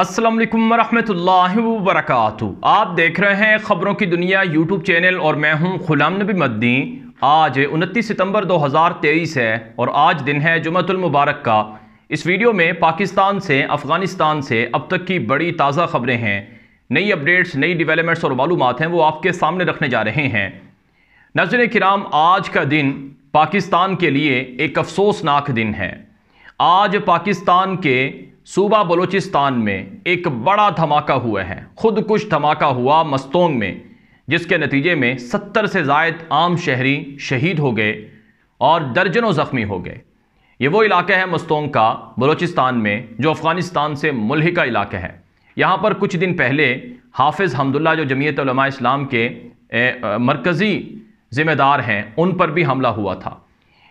असलम वालेकुम वरक आप देख रहे हैं ख़बरों की दुनिया यूट्यूब चैनल और मैं हूं गुलाम नबी मदनी आज 29 सितंबर 2023 है और आज दिन है जुमतुलमबारक मुबारक का इस वीडियो में पाकिस्तान से अफ़गानिस्तान से अब तक की बड़ी ताज़ा ख़बरें हैं नई अपडेट्स नई डिवेलपमेंट्स और मालूम हैं वो आपके सामने रखने जा रहे हैं नजर कराम आज का दिन पाकिस्तान के लिए एक अफसोसनाक दिन है आज पाकिस्तान के सूबा बलूचिस्तान में एक बड़ा धमाका हुआ है खुदकुश धमाका हुआ मस्तोंग में जिसके नतीजे में सत्तर से जायद आम शहरी शहीद हो गए और दर्जनों ज़ख्मी हो गए ये वो इलाका है मस्तोंग का बलूचिस्तान में जो अफ़गानिस्तान से मुलहिका इलाका है यहाँ पर कुछ दिन पहले हाफिज़ हमदुल्ला जो जमीयत इस्लाम के मरकज़ी ज़िम्मेदार हैं उन पर भी हमला हुआ था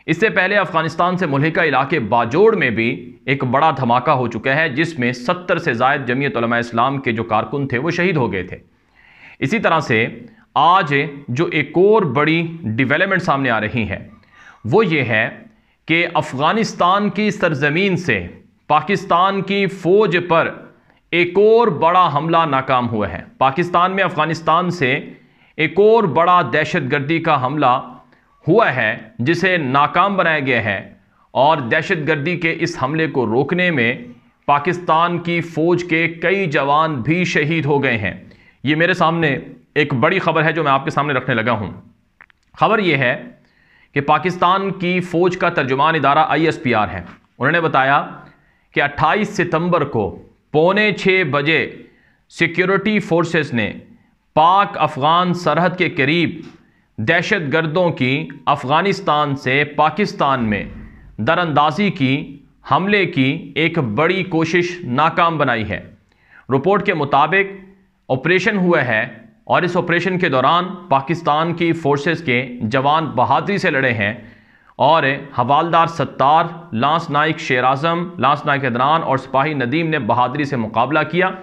इससे पहले अफगानिस्तान से मुलिका इलाके बाजोड़ में भी एक बड़ा धमाका हो चुका है जिसमें सत्तर से जायद जमीयत इस्लाम के जो कारकुन थे वो शहीद हो गए थे इसी तरह से आज जो एक और बड़ी डिवेलपमेंट सामने आ रही है वो ये है कि अफ़गानिस्तान की सरजमीन से पाकिस्तान की फ़ौज पर एक और बड़ा हमला नाकाम हुआ है पाकिस्तान में अफ़गानिस्तान से एक और बड़ा दहशत गर्दी का हमला हुआ है जिसे नाकाम बनाया गया है और दहशतगर्दी के इस हमले को रोकने में पाकिस्तान की फ़ौज के कई जवान भी शहीद हो गए हैं ये मेरे सामने एक बड़ी खबर है जो मैं आपके सामने रखने लगा हूँ खबर यह है कि पाकिस्तान की फ़ौज का तर्जुमान इदारा आर है उन्होंने बताया कि 28 सितंबर को पौने छः बजे सिक्योरिटी फोर्सेस ने पाक अफ़गान सरहद के करीब दहशत गर्दों की अफ़गानिस्तान से पाकिस्तान में दरअंदाजी की हमले की एक बड़ी कोशिश नाकाम बनाई है रिपोर्ट के मुताबिक ऑपरेशन हुआ है और इस ऑपरेशन के दौरान पाकिस्तान की फोर्सेस के जवान बहादरी से लड़े हैं और हवालदार सत्तार लांस नाइक शेर आज़म लांस नाइक अदनान और सिपाही नदीम ने बहादरी से मुकाबला किया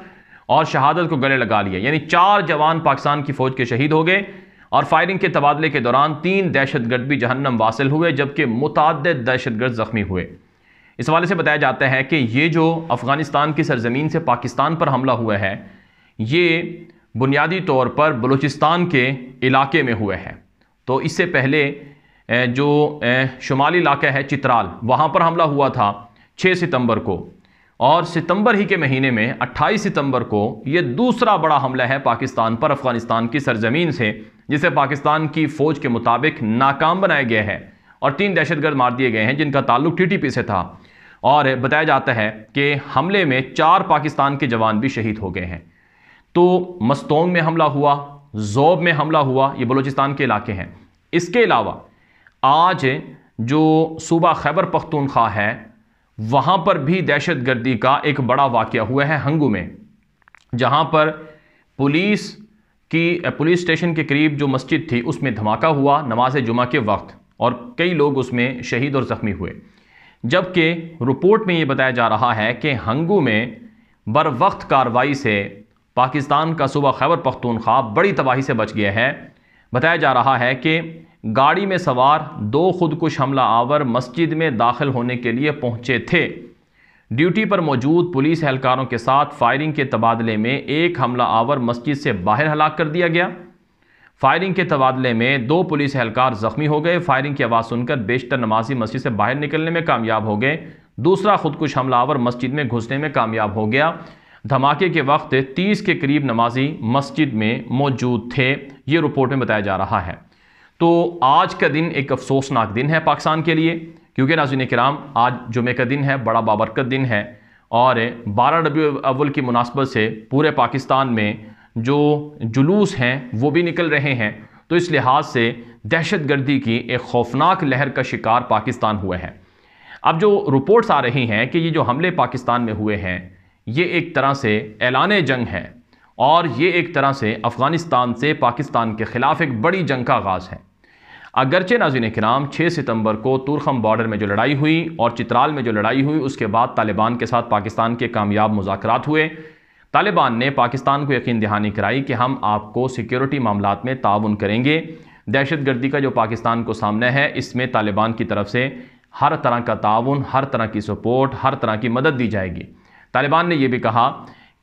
और शहादत को गले लगा लिया यानी चार जवान पाकिस्तान की फ़ौज के शहीद हो गए और फायरिंग के तबादले के दौरान तीन दहशतगर्द भी जहन्नम वासिल हुए जबकि मुतद दहशतगर्द ज़ख्मी हुए इस हवाले से बताया जाता है कि ये जो अफ़गानिस्तान की सरजमीन से पाकिस्तान पर हमला हुआ है ये बुनियादी तौर पर बलूचिस्तान के इलाके में हुआ है तो इससे पहले जो शुमाली इलाका है चित्राल वहाँ पर हमला हुआ था 6 सितंबर को और सितंबर ही के महीने में 28 सितंबर को ये दूसरा बड़ा हमला है पाकिस्तान पर अफ़गानिस्तान की सरजमीन से जिसे पाकिस्तान की फौज के मुताबिक नाकाम बनाया गया है और तीन दहशतगर्द मार दिए गए हैं जिनका ताल्लुक टीटीपी से था और बताया जाता है कि हमले में चार पाकिस्तान के जवान भी शहीद हो गए हैं तो मस्तोंग में हमला हुआ जोब में हमला हुआ ये बलूचिस्तान के इलाके हैं इसके अलावा आज जो सूबा खैबर पख्तूनख्वा है वहाँ पर भी दहशत गर्दी का एक बड़ा वाक़ हुआ है हंगू में जहाँ पर पुलिस कि पुलिस स्टेशन के करीब जो मस्जिद थी उसमें धमाका हुआ नमाज जुमा के वक्त और कई लोग उसमें शहीद और ज़ख्मी हुए जबकि रिपोर्ट में ये बताया जा रहा है कि हंगू में बर वक्त कार्रवाई से पाकिस्तान का सुबह खैबर पख्तूनख्वा बड़ी तबाही से बच गया है बताया जा रहा है कि गाड़ी में सवार दो खुदकुश हमला आवर मस्जिद में दाखिल होने के लिए पहुँचे थे ड्यूटी पर मौजूद पुलिस एहलकारों के साथ फायरिंग के तबादले में एक हमला आवर मस्जिद से बाहर हलाक कर दिया गया फायरिंग के तबादले में दो पुलिस एहलकार जख्मी हो गए फायरिंग की आवाज़ सुनकर बेशतर नमाजी मस्जिद से बाहर निकलने में कामयाब हो गए दूसरा खुदकुश हमलावर मस्जिद में घुसने में कामयाब हो गया धमाके के वक्त 30 के करीब नमाजी मस्जिद में मौजूद थे ये रिपोर्ट में बताया जा रहा है तो आज का दिन एक अफसोसनाक दिन है पाकिस्तान के लिए क्योंकि नाजिन कराम आज जुमे का दिन है बड़ा बाबरकत दिन है और बारह रबी अव्वल की मुनासबत से पूरे पाकिस्तान में जो जुलूस हैं वो भी निकल रहे हैं तो इस लिहाज से दहशत गर्दी की एक खौफनाक लहर का शिकार पाकिस्तान हुआ है अब जो रिपोर्ट्स आ रही हैं कि ये जो हमले पाकिस्तान में हुए हैं ये एक तरह से ऐलान जंग है और ये एक तरह से अफ़गानिस्तान से पाकिस्तान के ख़िलाफ़ एक बड़ी जंग का आगाज़ है अगरचे नाजिन कराम छः सितंबर को तुरखम बॉर्डर में जो लड़ाई हुई और चित्राल में जो लड़ाई हुई उसके बाद तालिबान के साथ पाकिस्तान के कामयाब मुजाकर हुए तालिबान ने पाकिस्तान को यकीन दहानी कराई कि हम आपको सिक्योरिटी मामला में ताउन करेंगे दहशत गर्दी का जो पाकिस्तान को सामना है इसमें तालिबान की तरफ से हर तरह का ताउन हर तरह की सपोर्ट हर तरह की मदद दी जाएगी तालिबान ने यह भी कहा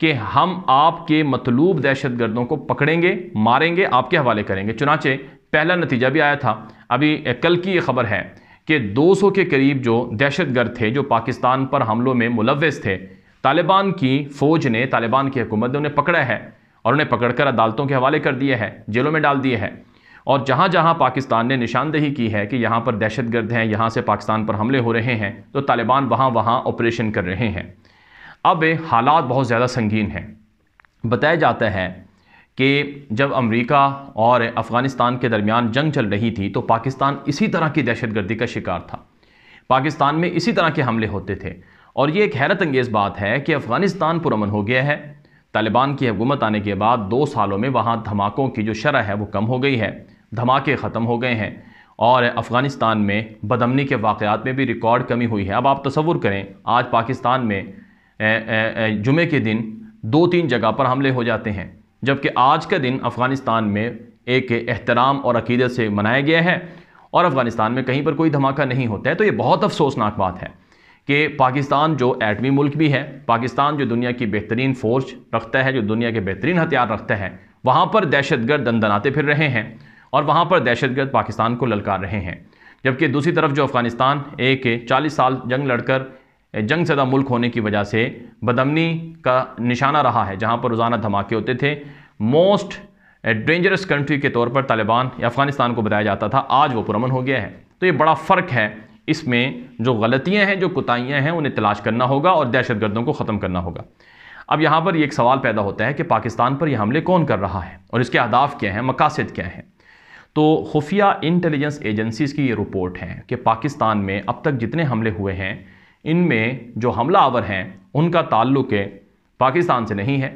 कि हम आपके मतलूब दहशत गर्दों को पकड़ेंगे मारेंगे आपके हवाले करेंगे चुनाचे पहला नतीजा भी आया था अभी कल की ये खबर है कि 200 के करीब जो दहशतगर्द थे जो पाकिस्तान पर हमलों में मुलवस थे तालिबान की फ़ौज ने तालिबान की हुकूमत ने उन्हें पकड़ा है और उन्हें पकड़कर अदालतों के हवाले कर दिए हैं जेलों में डाल दिए हैं और जहाँ जहाँ पाकिस्तान ने निशानदेही की है कि यहाँ पर दहशत गर्द हैं यहाँ से पाकिस्तान पर हमले हो रहे हैं तो तालिबान वहाँ वहाँ ऑपरेशन कर रहे हैं अब हालात बहुत ज़्यादा संगीन हैं बताया जाता है कि जब अमेरिका और अफ़गानिस्तान के दरमियान जंग चल रही थी तो पाकिस्तान इसी तरह की दहशतगर्दी का शिकार था पाकिस्तान में इसी तरह के हमले होते थे और ये एक हैरत अंगेज़ बात है कि अफ़गानिस्तान पुरमन हो गया है तालिबान की हुकूमत आने के बाद दो सालों में वहाँ धमाकों की जो शरह है वो कम हो गई है धमाके ख़त्म हो गए हैं और अफ़गानिस्तान में बदमनी के वाक़ात में भी रिकॉर्ड कमी हुई है अब आप तस्वुर करें आज पाकिस्तान में जुमे के दिन दो तीन जगह पर हमले हो जाते हैं जबकि आज का दिन अफ़गानिस्तान में एक एहतराम और अकीदत से मनाया गया है और अफ़गानिस्तान में कहीं पर कोई धमाका नहीं होता है तो ये बहुत अफसोसनाक बात है कि पाकिस्तान जो एटमी मुल्क भी है पाकिस्तान जो दुनिया की बेहतरीन फ़ोर्स रखता है जो दुनिया के बेहतरीन हथियार रखता है वहाँ पर दहशतगर्द दंदनाते फिर रहे हैं और वहाँ पर दहशतगर्द पाकिस्तान को ललकार रहे हैं जबकि दूसरी तरफ जो अफ़गानिस्तान एक 40 साल जंग लड़कर जंग सदा मुल्क होने की वजह से बदमनी का निशाना रहा है जहाँ पर रोज़ाना धमाके होते थे मोस्ट डेंजरस कंट्री के तौर पर तालिबान या अफ़गानिस्तान को बताया जाता था आज वो पुरमन हो गया है तो ये बड़ा फ़र्क है इसमें जो गलतियाँ हैं जो कुतियाँ हैं उन्हें तलाश करना होगा और दहशत गर्दों को ख़त्म करना होगा अब यहाँ पर एक सवाल पैदा होता है कि पाकिस्तान पर यह हमले कौन कर रहा है और इसके अहदाफ क्या हैं मकासद क्या हैं तो खुफिया इंटेलिजेंस एजेंसीज़ की ये रिपोर्ट है कि पाकिस्तान में अब तक जितने हमले हुए हैं इनमें जो हमला आवर हैं उनका ताल्लुक पाकिस्तान से नहीं है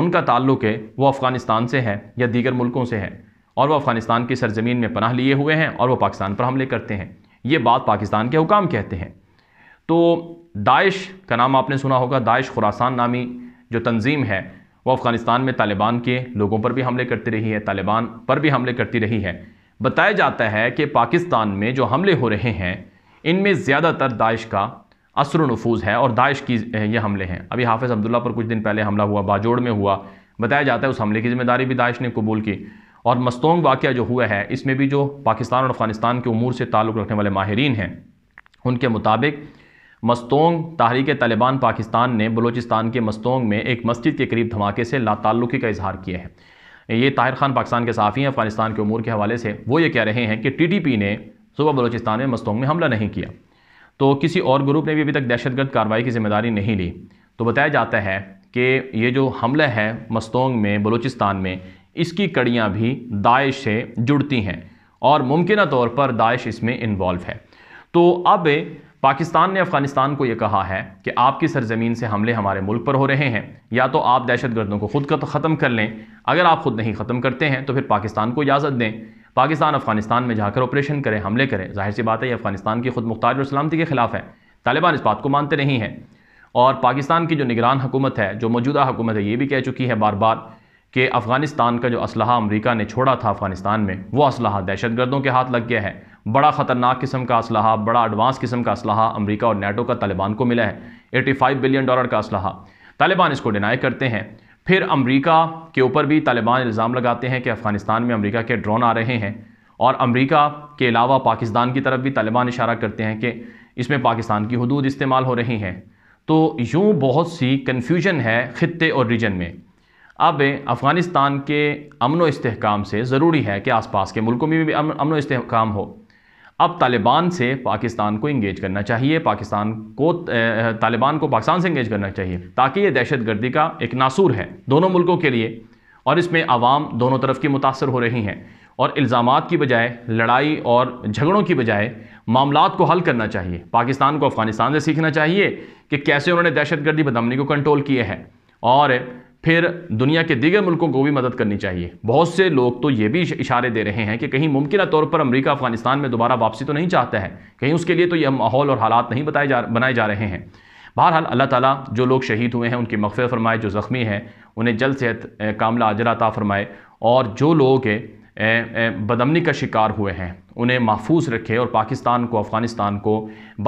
उनका ताल्लुक वो अफ़गानिस्तान से है या दीगर मुल्कों से है और वह अफ़गानिस्तान की सरजमीन में पनाह लिए हुए हैं और वह पाकिस्तान पर हमले करते हैं ये बात पाकिस्तान के हुकाम कहते हैं तो दाइश का नाम आपने सुना होगा दाइश खुरासान नामी जो तंजीम है वो अफ़गानिस्तान में तालिबान के लोगों पर भी हमले करती रही है तालिबान पर भी हमले करती रही है बताया जाता है कि पाकिस्तान में जो हमले हो रहे हैं इनमें ज़्यादातर दाइश का असर नफूज है और दाइश की ये हमले हैं अभी हाफिज़ अब्दुल्ला पर कुछ दिन पहले हमला हुआ बाजोड़ में हुआ बताया जाता है उस हमले की जिम्मेदारी भी दाइश ने कबूल की और मस्तोंग वाक़ जो हुआ है इसमें भी जो पाकिस्तान और अफगानिस्तान के अमूर से ताल्लुक़ रखने वाले माहरीन हैं उनके मुताबिक मस्तोंग तहरीक तालिबान पाकिस्तान ने बलोचिस्तान के मस्तोंग में एक मस्जिद के करीब धमाके से लाताल्लुकी का इजहार किया है ये ताहिर खान पाकिस्तान के साफ़ी हैं अफगानिस्तान के अमूर के हवाले से वो ये कह रहे हैं कि टी टी पी ने सुबह बलोचिस्तान में मस्तोंग में हमला नहीं किया तो किसी और ग्रुप ने भी अभी तक दहशतगर्द कार्रवाई की जिम्मेदारी नहीं ली तो बताया जाता है कि ये जो हमला है मस्तोंग में बलूचिस्तान में इसकी कड़ियाँ भी दाइश से जुड़ती हैं और मुमकिन तौर पर दाइश इसमें इन्वॉल्व है तो अब पाकिस्तान ने अफगानिस्तान को यह कहा है कि आपकी सरजमीन से हमले हमारे मुल्क पर हो रहे हैं या तो आप दहशत गर्दों को खुद ख़त्म कर लें अगर आप खुद नहीं ख़त्म करते हैं तो फिर पाकिस्तान को इजाज़त दें पाकिस्तान अफगानिस्तान में जाकर ऑपरेशन करें हमले करें जाहिर सी बात है ये अफगानिस्तान की खुद मुख्तार और सलामती के खिलाफ है तालिबान इस बात को मानते नहीं हैं और पाकिस्तान की जो निगरान हुकूमत है जो मौजूदा हुकूमत है ये भी कह चुकी है बार बार कि अफ़गानिस्तान का जो असलहा अमरीका ने छोड़ा था अफ़गानिस्तान में वो असलहा दहशत गर्दों के हाथ लग गया है बड़ा ख़तरनाक किस्म का असलहा बड़ा एडवांस किस्म का असलहा अमरीका और नेटो का तालिबान को मिला है फाइव बिलियन डॉलर का असलहा तालिबान इसको डिनाई करते हैं फिर अमरीका के ऊपर भी तालिबान इल्ज़ाम लगाते हैं कि अफ़गानिस्तान में अमरीका के ड्रोन आ रहे हैं और अमरीका के अलावा पाकिस्तान की तरफ भी तालिबान इशारा करते हैं कि इसमें पाकिस्तान की हदूद इस्तेमाल हो रही हैं तो यूँ बहुत सी कन्फ्यूजन है ख़त्े और रीजन में अब अफ़गानिस्तान के अमन व इसकाम से ज़रूरी है कि आसपास के मुल्कों में भी अमन व इसकाम हो अब तालिबान से पाकिस्तान को इंगेज करना चाहिए पाकिस्तान को तालिबान को पाकिस्तान से इंगेज करना चाहिए ताकि ये दहशत गर्दी का एक नासूर है दोनों मुल्कों के लिए और इसमें आवाम दोनों तरफ की मुतासर हो रही हैं और इल्ज़ाम की बजाय लड़ाई और झगड़ों की बजाय मामला को हल करना चाहिए पाकिस्तान को अफ़गानिस्तान से सीखना चाहिए कि कैसे उन्होंने दहशतगर्दी बदमनी को कंट्रोल किए हैं और फिर दुनिया के दीगर मुल्कों को भी मदद करनी चाहिए बहुत से लोग तो ये भी इशारे दे रहे हैं कि कहीं मुमकिन तौर पर अमरीका अफगानिस्तान में दोबारा वापसी तो नहीं चाहता है कहीं उसके लिए तो यह माहौल और हालात नहीं बताए जा बनाए जा रहे हैं बहरहाल अल्लाह ताला जो लोग शहीद हुए हैं उनकी मकफ़ फरमाए जो ज़ख्मी हैं उन्हें जल्द सेहत कामला ता फरमाए और जो लोग बदमनी का शिकार हुए हैं उन्हें महफूज रखे और पाकिस्तान को अफ़गानिस्तान को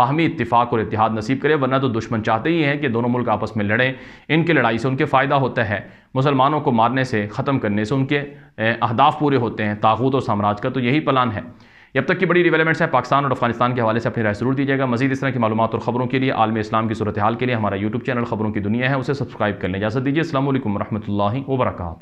बाहमी इतफाक़ और इतिहाद नसीब करे वरना तो दुश्मन चाहते ही हैं कि दोनों मुल्क आपस में लड़ें इनकी लड़ाई से उनके फ़ायदा होता है मुसलमानों को मारने से ख़त्म करने से उनके अहदाफ पूरे होते हैं ताकूत और साम्राज्य का तो यही प्लान है अब तक की बड़ी डेवलपमेंट्स हैं पाकिस्तान और अफगानिस्तान के हवाले से अपनी राय जरूर दीजिएगा मजीद इस तरह की मालूम और खबरों के लिए आलम इस्लाम की सूरत हाल के लिए हमारा यूट्यूब चैनल खबरों की दुनिया है उसे सब्सक्राइब कर लें इजाजत दीजिए असल वरहमल वर्का